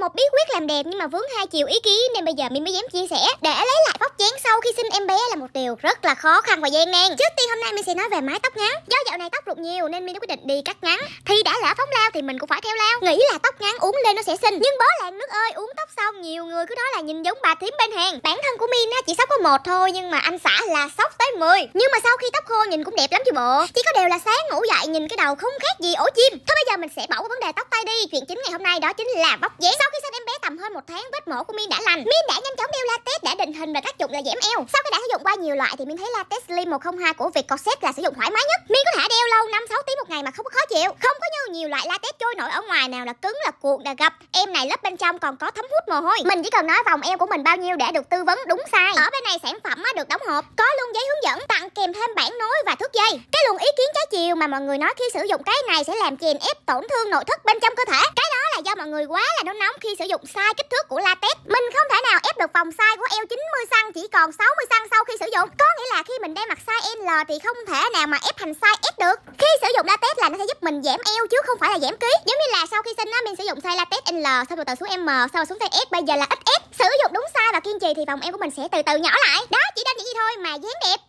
một bí quyết làm đẹp nhưng mà vướng hai chiều ý kiến nên bây giờ mình mới dám chia sẻ để lấy lại vóc dáng sau khi một rất là khó khăn và gian nan trước tiên hôm nay mình sẽ nói về mái tóc ngắn do dạo này tóc rụng nhiều nên mình đã quyết định đi cắt ngắn thì đã lỡ phóng lao thì mình cũng phải theo lao nghĩ là tóc ngắn uống lên nó sẽ xinh nhưng bớ làng nước ơi uống tóc xong nhiều người cứ nói là nhìn giống bà thím bên hàng bản thân của min á chỉ sóc có một thôi nhưng mà anh xã là sóc tới 10 nhưng mà sau khi tóc khô nhìn cũng đẹp lắm chứ bộ chỉ có điều là sáng ngủ dậy nhìn cái đầu không khác gì ổ chim thôi bây giờ mình sẽ bỏ qua vấn đề tóc tay đi chuyện chính ngày hôm nay đó chính là bóc dáng sau khi sinh em bé tầm hơn một tháng vết mổ của min đã lành min đã nhanh chóng đi định hình và tác dụng là giảm eo. Sau khi đã sử dụng qua nhiều loại thì mình thấy latex slim 102 của Việt Vietcorset là sử dụng thoải mái nhất. Mình có thể đeo lâu 5 6 tiếng một ngày mà không có khó chịu. Không có như nhiều loại latex trôi nổi ở ngoài nào là cứng là cuộn là gập. Em này lớp bên trong còn có thấm hút mồ hôi. Mình chỉ cần nói vòng eo của mình bao nhiêu để được tư vấn đúng sai. Ở bên này sản phẩm được đóng hộp, có luôn giấy hướng dẫn, tặng kèm thêm bản nối và thước dây. Cái luồng ý kiến trái chiều mà mọi người nói khi sử dụng cái này sẽ làm chèn ép tổn thương nội thất bên trong cơ thể. Cái mọi người quá là nó nóng khi sử dụng sai kích thước của latex. Mình không thể nào ép được vòng size của eo 90 cm chỉ còn 60 cm sau khi sử dụng. Có nghĩa là khi mình đeo mặt size L thì không thể nào mà ép thành size S được. Khi sử dụng latex là nó sẽ giúp mình giảm eo chứ không phải là giảm ký. Giống như là sau khi sinh á mình sử dụng size latex L sau từ từ xuống M sau rồi xuống size S bây giờ là XS. Sử dụng đúng size và kiên trì thì vòng eo của mình sẽ từ từ nhỏ lại. Đó chỉ đơn giản vậy thôi mà dáng đẹp.